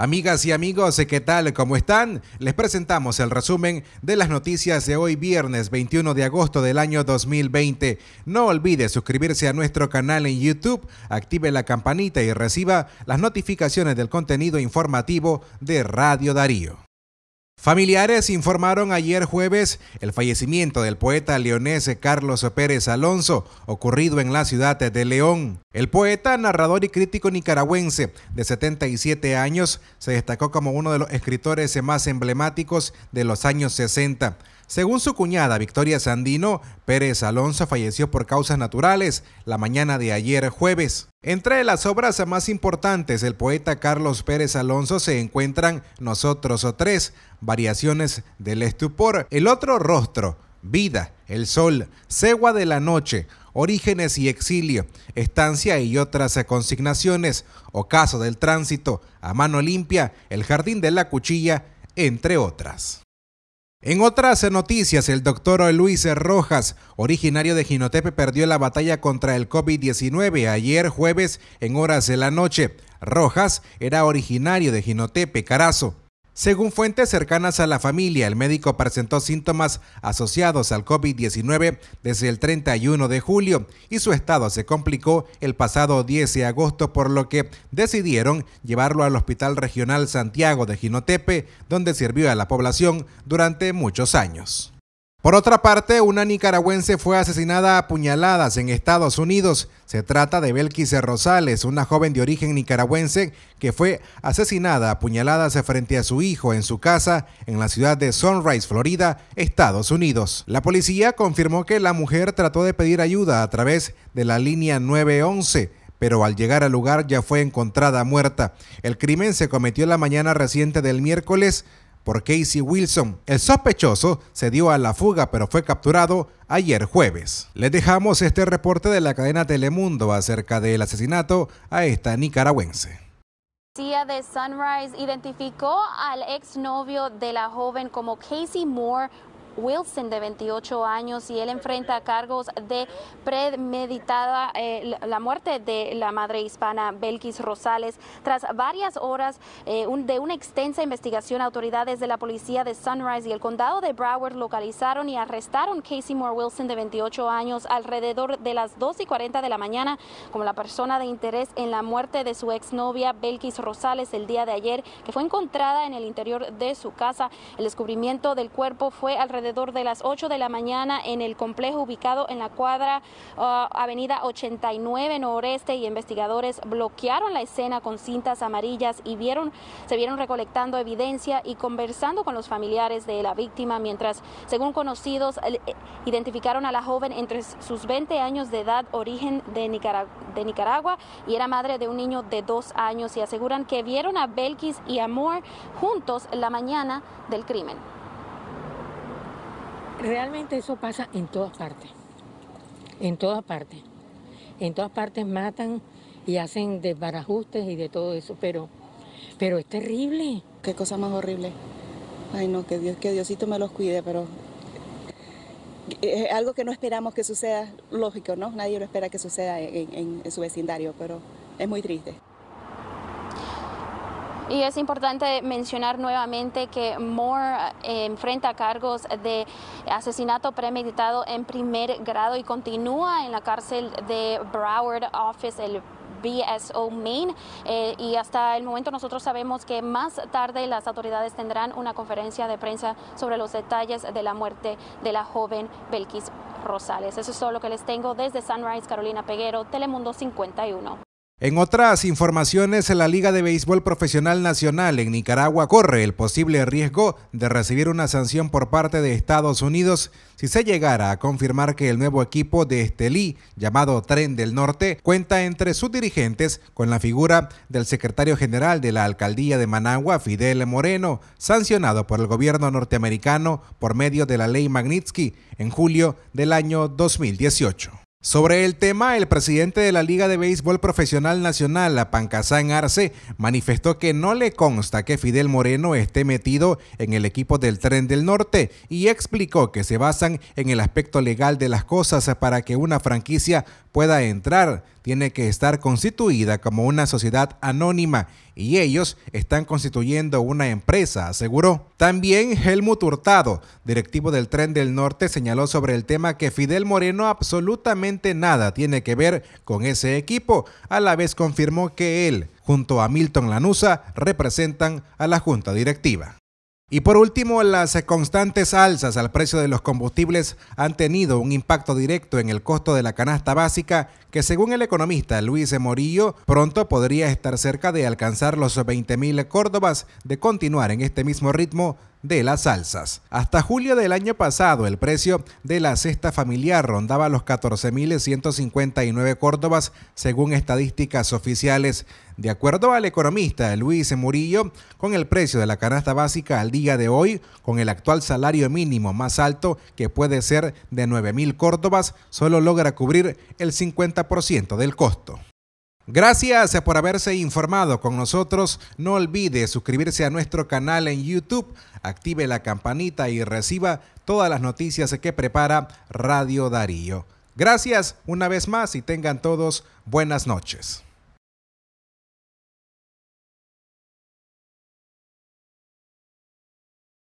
Amigas y amigos, ¿qué tal? ¿Cómo están? Les presentamos el resumen de las noticias de hoy viernes 21 de agosto del año 2020. No olvide suscribirse a nuestro canal en YouTube, active la campanita y reciba las notificaciones del contenido informativo de Radio Darío. Familiares informaron ayer jueves el fallecimiento del poeta leonés Carlos Pérez Alonso, ocurrido en la ciudad de León. El poeta, narrador y crítico nicaragüense de 77 años se destacó como uno de los escritores más emblemáticos de los años 60. Según su cuñada Victoria Sandino, Pérez Alonso falleció por causas naturales la mañana de ayer jueves. Entre las obras más importantes del poeta Carlos Pérez Alonso se encuentran Nosotros o Tres, Variaciones del Estupor, El Otro Rostro, Vida, El Sol, Cegua de la Noche, Orígenes y Exilio, Estancia y otras consignaciones, Ocaso del Tránsito, A Mano Limpia, El Jardín de la Cuchilla, entre otras. En otras noticias, el doctor Luis Rojas, originario de Ginotepe, perdió la batalla contra el COVID-19 ayer jueves en horas de la noche. Rojas era originario de Ginotepe, Carazo. Según fuentes cercanas a la familia, el médico presentó síntomas asociados al COVID-19 desde el 31 de julio y su estado se complicó el pasado 10 de agosto, por lo que decidieron llevarlo al Hospital Regional Santiago de Jinotepe, donde sirvió a la población durante muchos años. Por otra parte, una nicaragüense fue asesinada a puñaladas en Estados Unidos. Se trata de Belkise Rosales, una joven de origen nicaragüense que fue asesinada a puñaladas frente a su hijo en su casa en la ciudad de Sunrise, Florida, Estados Unidos. La policía confirmó que la mujer trató de pedir ayuda a través de la línea 911 pero al llegar al lugar ya fue encontrada muerta. El crimen se cometió la mañana reciente del miércoles por Casey Wilson. El sospechoso se dio a la fuga pero fue capturado ayer jueves. Les dejamos este reporte de la cadena Telemundo acerca del asesinato a esta nicaragüense policía de Sunrise identificó al exnovio de la joven como Casey Moore Wilson, de 28 años, y él enfrenta cargos de premeditada eh, la muerte de la madre hispana Belkis Rosales. Tras varias horas eh, de una extensa investigación, autoridades de la policía de Sunrise y el condado de Broward localizaron y arrestaron Casey Moore Wilson, de 28 años, alrededor de las 2 y 40 de la mañana, como la persona de interés en la muerte de su exnovia Belkis Rosales el día de ayer, que fue encontrada en el interior de su casa. El descubrimiento del cuerpo fue alrededor alrededor de las 8 de la mañana en el complejo ubicado en la cuadra uh, Avenida 89 Noreste y investigadores bloquearon la escena con cintas amarillas y vieron, se vieron recolectando evidencia y conversando con los familiares de la víctima mientras, según conocidos, eh, identificaron a la joven entre sus 20 años de edad, origen de, de Nicaragua y era madre de un niño de dos años y aseguran que vieron a Belkis y a Moore juntos la mañana del crimen realmente eso pasa en todas partes, en todas partes. En todas partes matan y hacen desbarajustes y de todo eso, pero, pero es terrible. Qué cosa más horrible. Ay no, que Dios, que Diosito me los cuide, pero es algo que no esperamos que suceda, lógico, ¿no? Nadie lo espera que suceda en su vecindario, pero es muy triste. Y es importante mencionar nuevamente que Moore eh, enfrenta cargos de asesinato premeditado en primer grado y continúa en la cárcel de Broward Office, el BSO Maine. Eh, y hasta el momento nosotros sabemos que más tarde las autoridades tendrán una conferencia de prensa sobre los detalles de la muerte de la joven Belkis Rosales. Eso es todo lo que les tengo desde Sunrise, Carolina Peguero, Telemundo 51. En otras informaciones, la Liga de Béisbol Profesional Nacional en Nicaragua corre el posible riesgo de recibir una sanción por parte de Estados Unidos si se llegara a confirmar que el nuevo equipo de Estelí, llamado Tren del Norte, cuenta entre sus dirigentes con la figura del secretario general de la alcaldía de Managua, Fidel Moreno, sancionado por el gobierno norteamericano por medio de la ley Magnitsky en julio del año 2018. Sobre el tema, el presidente de la Liga de Béisbol Profesional Nacional, Pancasán Arce, manifestó que no le consta que Fidel Moreno esté metido en el equipo del Tren del Norte y explicó que se basan en el aspecto legal de las cosas para que una franquicia pueda entrar tiene que estar constituida como una sociedad anónima y ellos están constituyendo una empresa, aseguró. También Helmut Hurtado, directivo del Tren del Norte, señaló sobre el tema que Fidel Moreno absolutamente nada tiene que ver con ese equipo. A la vez confirmó que él, junto a Milton Lanusa, representan a la junta directiva. Y por último, las constantes alzas al precio de los combustibles han tenido un impacto directo en el costo de la canasta básica, que según el economista Luis Morillo, pronto podría estar cerca de alcanzar los 20.000 córdobas de continuar en este mismo ritmo de las salsas. Hasta julio del año pasado, el precio de la cesta familiar rondaba los 14.159 córdobas, según estadísticas oficiales. De acuerdo al economista Luis Murillo, con el precio de la canasta básica al día de hoy, con el actual salario mínimo más alto, que puede ser de 9.000 córdobas, solo logra cubrir el 50% del costo. Gracias por haberse informado con nosotros. No olvide suscribirse a nuestro canal en YouTube, active la campanita y reciba todas las noticias que prepara Radio Darío. Gracias una vez más y tengan todos buenas noches.